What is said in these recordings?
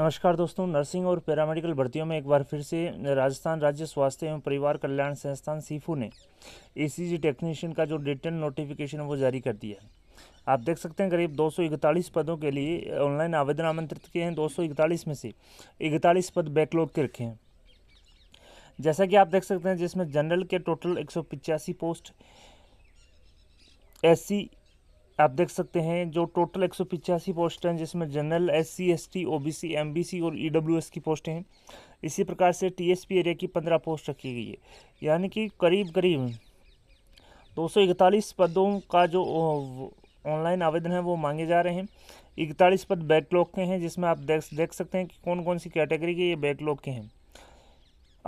नमस्कार दोस्तों नर्सिंग और पैरामेडिकल भर्तियों में एक बार फिर से राजस्थान राज्य स्वास्थ्य एवं परिवार कल्याण संस्थान सीफू ने ए टेक्नीशियन का जो रिटर्न नोटिफिकेशन वो जारी कर दिया है आप देख सकते हैं करीब दो पदों के लिए ऑनलाइन आवेदन आमंत्रित किए हैं दो में से इकतालीस पद बैकलॉग के रखे हैं जैसा कि आप देख सकते हैं जिसमें जनरल के टोटल एक पोस्ट एस सी आप देख सकते हैं जो टोटल एक सौ पिचासी पोस्ट हैं जिसमें general S C S T O B C M B C और ई डब्ल्यू एस की पोस्टें हैं इसी प्रकार से टी एस पी एरिया की पंद्रह पोस्ट रखी गई है यानी कि करीब करीब दो सौ इकतालीस पदों का जो ऑनलाइन आवेदन है वो मांगे जा रहे हैं इकतालीस पद बैकलॉग के हैं जिसमें आप देख देख सकते हैं कि कौन कौन सी कैटेगरी के ये बैकलॉग के हैं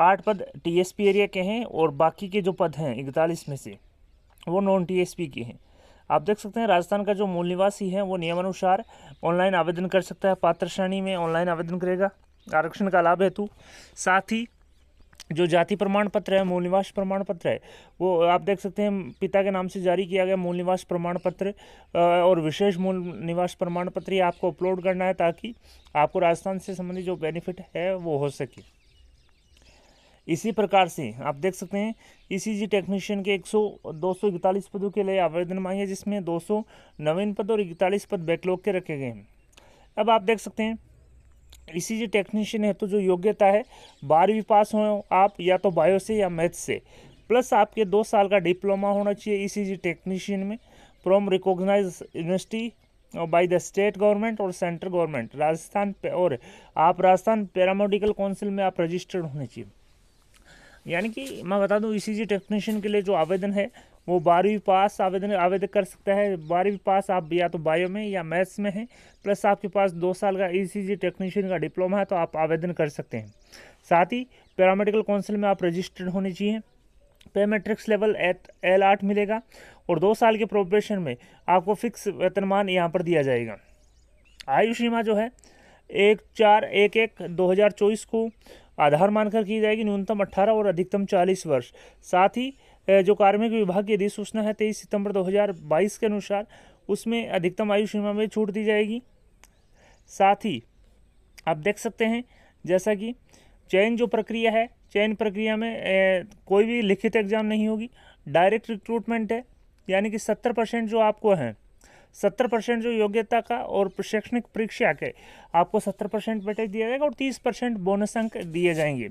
आठ पद टीएसपी एरिया के हैं और बाकी के जो पद हैं इकतालीस में से वो नॉन टीएसपी के हैं आप देख सकते हैं राजस्थान का जो मूल निवासी है वो नियमानुसार ऑनलाइन आवेदन कर सकता है पात्र श्रेणी में ऑनलाइन आवेदन करेगा आरक्षण का लाभ हेतु साथ ही जो जाति प्रमाण पत्र है मूल निवास प्रमाण पत्र है वो आप देख सकते हैं पिता के नाम से जारी किया गया मूल निवास प्रमाण पत्र और विशेष मूल निवास प्रमाण पत्र ही आपको अपलोड करना है ताकि आपको राजस्थान से संबंधित जो बेनिफिट है वो हो सके इसी प्रकार से आप देख सकते हैं ईसीजी टेक्नीशियन के एक सौ दो सौ इकतालीस पदों के लिए आवेदन मांगे जिसमें दो सौ नवीन पद और इकतालीस पद बैकलॉग के रखे गए हैं अब आप देख सकते हैं ईसीजी टेक्नीशियन है तो जो योग्यता है बारहवीं पास हो आप या तो बायो से या मैथ से प्लस आपके दो साल का डिप्लोमा होना चाहिए ईसीजी टेक्नीशियन में from recognise university by the state government और सेंट्रल गवर्नमेंट राजस्थान और आप राजस्थान पैरामेडिकल काउंसिल में आप रजिस्टर्ड होने चाहिए यानी कि मैं बता दूं ई टेक्नीशियन के लिए जो आवेदन है वो बारहवीं पास आवेदन आवेदन कर सकता है बारहवीं पास आप या तो बायो में या मैथ्स में है प्लस आपके पास दो साल का ई टेक्नीशियन का डिप्लोमा है तो आप आवेदन कर सकते हैं साथ ही पैरामेडिकल काउंसिल में आप रजिस्टर्ड होने चाहिए पेमेट्रिक्स लेवल एट एल आठ मिलेगा और दो साल के प्रोपरेशन में आपको फिक्स वेतनमान यहाँ पर दिया जाएगा आयु सीमा जो है एक चार एक एक दो हज़ार चौबीस को आधार मानकर की जाएगी न्यूनतम अट्ठारह और अधिकतम चालीस वर्ष साथ ही जो कार्मिक विभाग की अधिसूचना है तेईस सितंबर 2022 के अनुसार उसमें अधिकतम आयु सीमा में छूट दी जाएगी साथ ही आप देख सकते हैं जैसा कि चयन जो प्रक्रिया है चयन प्रक्रिया में ए, कोई भी लिखित एग्ज़ाम नहीं होगी डायरेक्ट रिक्रूटमेंट है यानी कि सत्तर परसेंट जो आपको हैं सत्तर परसेंट जो योग्यता का और शैक्षणिक परीक्षा के आपको सत्तर परसेंट बैटेज दिया जाएगा और तीस परसेंट बोनस अंक दिए जाएंगे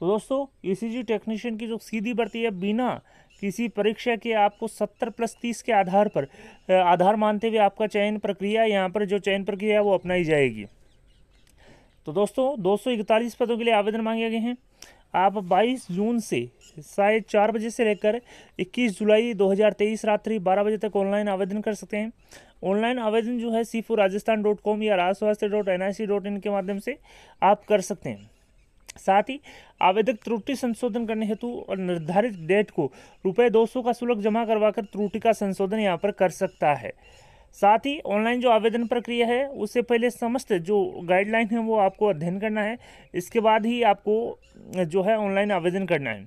तो दोस्तों जी e टेक्नीशियन की जो सीधी भर्ती है बिना किसी परीक्षा के आपको सत्तर प्लस तीस के आधार पर आधार मानते हुए आपका चयन प्रक्रिया यहाँ पर जो चयन प्रक्रिया है वो अपनाई जाएगी तो दोस्तों दो पदों के लिए आवेदन मांगे गए हैं आप 22 जून से साढ़े चार बजे से लेकर 21 जुलाई 2023 रात्रि 12 बजे तक ऑनलाइन आवेदन कर सकते हैं ऑनलाइन आवेदन जो है सीफू राजस्थान डॉट कॉम या Rajswasthya dot N I C dot in के माध्यम से आप कर सकते हैं साथ ही आवेदक त्रुटि संशोधन करने हेतु और निर्धारित डेट को रुपये दो का शुल्क जमा करवाकर त्रुटि का संशोधन यहाँ पर कर सकता है साथ ही ऑनलाइन जो आवेदन प्रक्रिया है उससे पहले समस्त जो गाइडलाइन है वो आपको अध्ययन करना है इसके बाद ही आपको जो है ऑनलाइन आवेदन करना है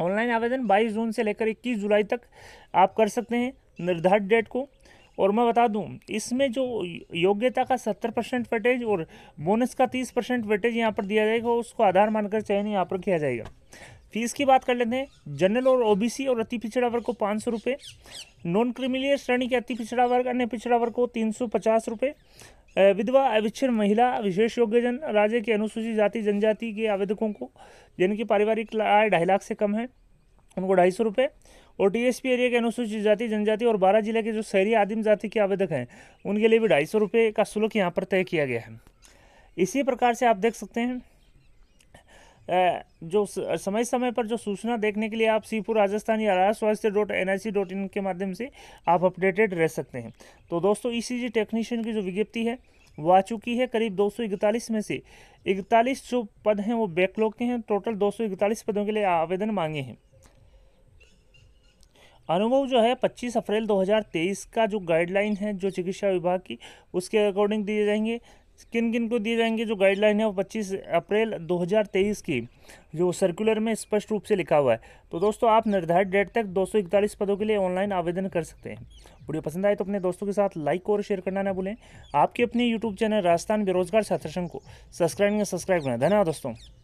ऑनलाइन आवेदन 22 जून से लेकर 21 जुलाई तक आप कर सकते हैं निर्धारित डेट को और मैं बता दूं इसमें जो योग्यता का 70 परसेंट वेटेज और बोनस का 30 परसेंट वेटेज यहाँ पर दिया जाएगा उसको आधार मानकर चयन यहाँ पर किया जाएगा फीस की बात कर लेते हैं जनरल और ओबीसी और अति पिछड़ा वर्ग को पाँच सौ रुपये नॉन क्रिमिलियर श्रेणी के अति पिछड़ा वर्ग अन्य पिछड़ा वर्ग को तीन सौ पचास रुपये विधवा अविच्छिन्न महिला विशेष योग्यजन राज्य के अनुसूचित जाति जनजाति के आवेदकों को जिनकी पारिवारिक आय ढाई लाख से कम है उनको ढाई सौ रुपये और पी एरिया के अनुसूचित जाति जनजाति और बारह जिले के जो शहरी आदिम जाति के आवेदक हैं उनके लिए भी ढाई सौ रुपये का शुल्क यहाँ पर तय किया गया है इसी प्रकार से आप देख सकते हैं जो समय समय पर जो सूचना देखने के लिए आप सीपुर राजस्थान या Raj Swasthya dot N I C dot in के माध्यम से आप अपडेटेड रह सकते हैं तो दोस्तों ई सी जी टेक्नीशियन की जो विज्ञप्ति है वो आ चुकी है करीब दो में से इकतालीस जो पद हैं वो बैकलॉग के हैं टोटल दो पदों के लिए आवेदन मांगे हैं अनुभव जो है 25 अप्रैल 2023 का जो गाइडलाइन है जो चिकित्सा विभाग की उसके अकॉर्डिंग दिए जाएंगे किन किन को दिए जाएंगे जो गाइडलाइन है वो 25 अप्रैल 2023 की जो सर्कुलर में स्पष्ट रूप से लिखा हुआ है तो दोस्तों आप निर्धारित डेट तक दो पदों के लिए ऑनलाइन आवेदन कर सकते हैं वीडियो पसंद आए तो अपने दोस्तों के साथ लाइक और शेयर करना ना भूलें आपके अपने यूट्यूब चैनल राजस्थान बेरोजगार छात्र संघ को सब्सक्राइब सब्सक्राइब करना धन्यवाद दोस्तों